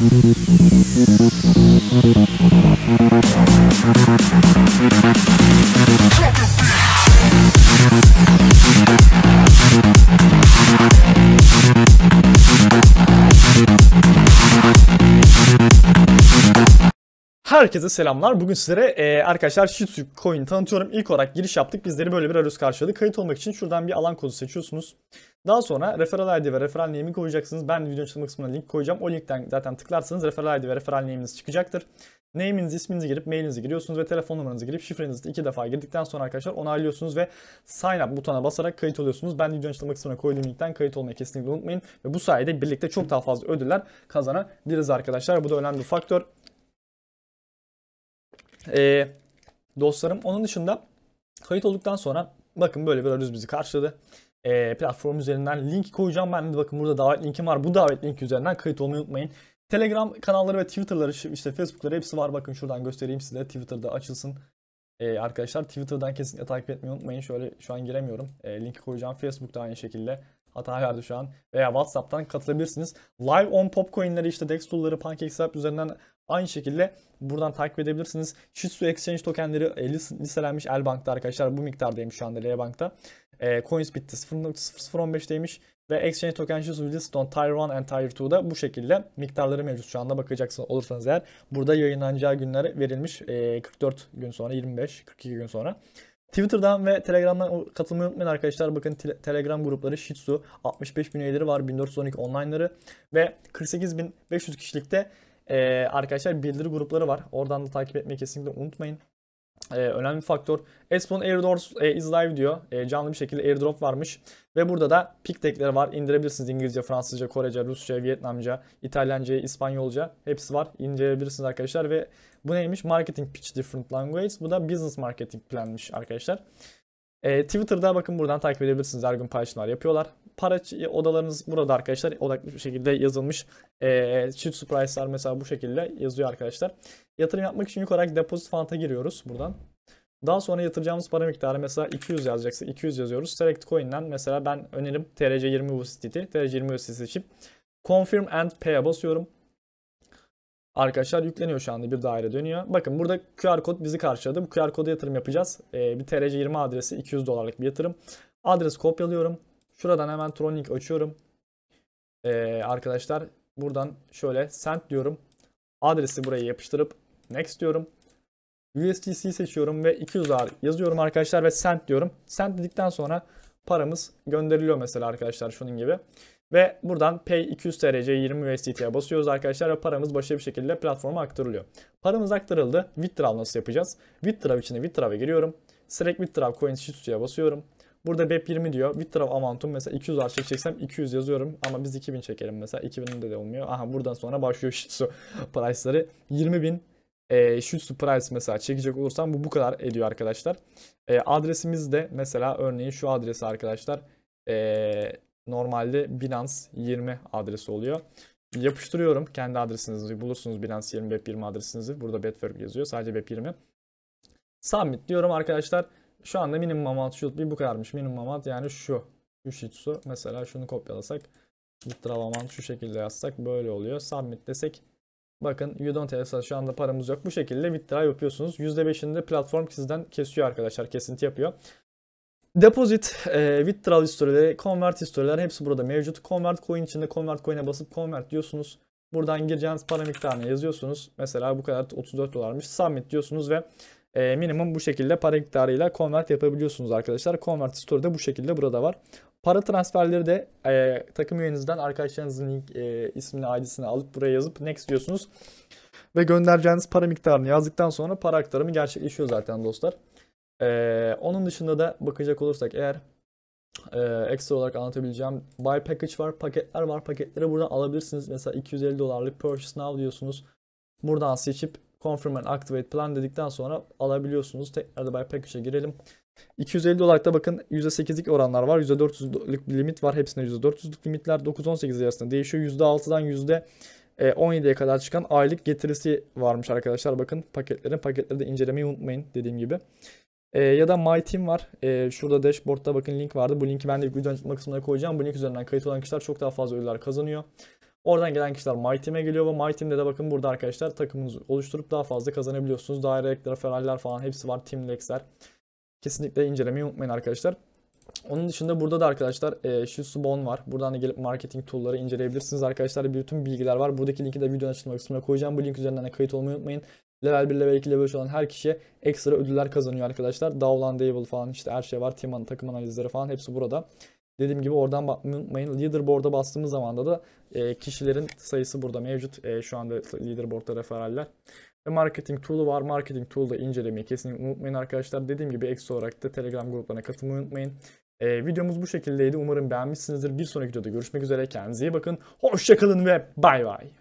Thank you. Herkese selamlar. Bugün sizlere e, arkadaşlar Shitsu Coin tanıtıyorum. İlk olarak giriş yaptık. Bizleri böyle bir arayüz karşıladı. Kayıt olmak için şuradan bir alan kodu seçiyorsunuz. Daha sonra referral ID ve referral name'i koyacaksınız. Ben videonun açılma kısmına link koyacağım. O linkten zaten tıklarsanız referral ID ve referral name'iniz çıkacaktır. Name'inizi, isminizi girip mailinizi giriyorsunuz ve telefon numaranızı girip şifrenizi iki defa girdikten sonra arkadaşlar onaylıyorsunuz ve sign up butona basarak kayıt oluyorsunuz. Ben videonun açıklama kısmına koyduğum linkten kayıt olmayı kesinlikle unutmayın. Ve bu sayede birlikte çok daha fazla ödüller kazanabiliriz arkadaşlar. Bu da önemli bir faktör e, dostlarım. Onun dışında kayıt olduktan sonra bakın böyle bir arayüz bizi karşıladı. E, platform üzerinden link koyacağım ben de bakın burada davet linkim var. Bu davet linki üzerinden kayıt olmayı unutmayın. Telegram kanalları ve Twitter'ları işte Facebook'ları hepsi var. Bakın şuradan göstereyim size. Twitter'da açılsın. Ee, arkadaşlar Twitter'dan kesinlikle takip etmeyi unutmayın. Şöyle şu an giremiyorum. Ee, linki koyacağım. Facebook'ta aynı şekilde hata verdi şu an. Veya WhatsApp'tan katılabilirsiniz. Live on Popcoin'leri işte DEX tool'ları PancakeSwap üzerinden aynı şekilde buradan takip edebilirsiniz. Shitsu Exchange tokenleri e, listelenmiş Elbank'ta arkadaşlar. Bu miktardaymış şu anda L-Bank'ta. E, Coinsbit'te 0.0015'teymiş. Ve Exchange Token Shitsu Listone Tier 1 and Tier 2'da bu şekilde miktarları mevcut. Şu anda bakacaksınız olursanız eğer. Burada yayınlanacağı günler verilmiş. E, 44 gün sonra 25-42 gün sonra. Twitter'dan ve Telegram'dan katılmayı unutmayın arkadaşlar. Bakın te- Telegram grupları Shih Tzu 65 bin üyeleri var. 1412 online'ları ve 48.500 kişilikte e, arkadaşlar bildiri grupları var. Oradan da takip etmeyi kesinlikle unutmayın e, önemli faktör. Espon Airdrop e, is live diyor. E, canlı bir şekilde airdrop varmış. Ve burada da pick deckleri var. İndirebilirsiniz İngilizce, Fransızca, Korece, Rusça, Vietnamca, İtalyanca, İspanyolca. Hepsi var. İnceleyebilirsiniz arkadaşlar. Ve bu neymiş? Marketing Pitch Different Language. Bu da Business Marketing planmış arkadaşlar. Arkadaşlar. E, Twitter'da bakın buradan takip edebilirsiniz. Her gün paylaşımlar yapıyorlar. Para e, odalarınız burada arkadaşlar. Odaklı bir şekilde yazılmış. E, ee, cheat surprise'lar mesela bu şekilde yazıyor arkadaşlar. Yatırım yapmak için yukarı deposit fanta giriyoruz buradan. Daha sonra yatıracağımız para miktarı mesela 200 yazacaksa 200 yazıyoruz. Select Coin'den mesela ben önerim TRC20 USDT. TRC20 USDT seçip Confirm and Pay'a basıyorum. Arkadaşlar yükleniyor şu anda bir daire dönüyor. Bakın burada QR kod bizi karşıladı. Bu QR koda yatırım yapacağız. Ee, bir TRC20 adresi 200 dolarlık bir yatırım. Adres kopyalıyorum. Şuradan hemen Tron açıyorum. Ee, arkadaşlar buradan şöyle send diyorum. Adresi buraya yapıştırıp next diyorum. USDC seçiyorum ve 200 dolar yazıyorum arkadaşlar ve send diyorum. Send dedikten sonra paramız gönderiliyor mesela arkadaşlar şunun gibi. Ve buradan Pay 200 TRC 20 USDT'ye basıyoruz arkadaşlar ve paramız başarılı bir şekilde platforma aktarılıyor. Paramız aktarıldı. Withdraw nasıl yapacağız? Withdraw içine Withdraw'a giriyorum. Select Withdraw Coin Institute'ya basıyorum. Burada BEP20 diyor. Withdraw amountum mesela 200 var çekeceksem 200 yazıyorum. Ama biz 2000 çekelim mesela. 2000'in de, de olmuyor. Aha buradan sonra başlıyor Shitsu price'ları. 20.000 e, Shitsu price mesela çekecek olursam bu bu kadar ediyor arkadaşlar. E, adresimiz de mesela örneğin şu adresi arkadaşlar. E, Normalde Binance 20 adresi oluyor. Yapıştırıyorum. Kendi adresinizi bulursunuz Binance 20 Web20 adresinizi. Burada Betwork yazıyor. Sadece Web20. Submit diyorum arkadaşlar. Şu anda minimum amount should bir bu kadarmış. Minimum amount yani şu. Şu shitsu. Mesela şunu kopyalasak. Withdrawal amount şu şekilde yazsak böyle oluyor. Submit desek. Bakın you don't have şu anda paramız yok. Bu şekilde withdraw yapıyorsunuz. %5'inde platform sizden kesiyor arkadaşlar. Kesinti yapıyor. Deposit, e, withdrawal historyleri, convert historyler hepsi burada mevcut. Convert coin içinde convert coin'e basıp convert diyorsunuz. Buradan gireceğiniz para miktarını yazıyorsunuz. Mesela bu kadar 34 dolarmış. Submit diyorsunuz ve e, minimum bu şekilde para miktarıyla convert yapabiliyorsunuz arkadaşlar. Convert history de bu şekilde burada var. Para transferleri de e, takım üyenizden arkadaşlarınızın link, e, ismini, ID'sini alıp buraya yazıp next diyorsunuz. Ve göndereceğiniz para miktarını yazdıktan sonra para aktarımı gerçekleşiyor zaten dostlar. Ee, onun dışında da bakacak olursak eğer e, ekstra olarak anlatabileceğim buy package var, paketler var. Paketleri buradan alabilirsiniz. Mesela 250 dolarlık purchase now diyorsunuz. Buradan seçip confirm and activate plan dedikten sonra alabiliyorsunuz. Tekrar da buy package'e girelim. 250 dolarlıkta bakın %8'lik oranlar var. %400'lük limit var. Hepsinde %400'lük limitler 9-18 arasında değişiyor. %6'dan %17'ye e, kadar çıkan aylık getirisi varmış arkadaşlar. Bakın paketlerin paketleri de incelemeyi unutmayın dediğim gibi. E, ya da My Team var. E, şurada dashboard'ta bakın link vardı. Bu linki ben de videonun açıklama kısmına koyacağım. Bu link üzerinden kayıt olan kişiler çok daha fazla ödüller kazanıyor. Oradan gelen kişiler My Team'e geliyor ve My Team'de de bakın burada arkadaşlar takımınızı oluşturup daha fazla kazanabiliyorsunuz. Daire ekler, Ferrari'ler falan hepsi var. Team Lex'ler. Kesinlikle incelemeyi unutmayın arkadaşlar. Onun dışında burada da arkadaşlar e, Subon var. Buradan da gelip marketing tool'ları inceleyebilirsiniz arkadaşlar. Bütün bilgiler var. Buradaki linki de videonun açıklama kısmına koyacağım. Bu link üzerinden de kayıt olmayı unutmayın. Level 1, level 2, level 3 olan her kişiye ekstra ödüller kazanıyor arkadaşlar. Downlandable falan işte her şey var. Team, takım analizleri falan hepsi burada. Dediğim gibi oradan unutmayın. Leaderboard'a bastığımız zaman da e, kişilerin sayısı burada mevcut. E, şu anda leaderboard'da referaller. Ve marketing tool'u var. Marketing tool'da incelemeyi kesinlikle unutmayın arkadaşlar. Dediğim gibi ekstra olarak da Telegram gruplarına katılmayı unutmayın. E, videomuz bu şekildeydi. Umarım beğenmişsinizdir. Bir sonraki videoda görüşmek üzere. Kendinize iyi bakın. Hoşçakalın ve bay bay.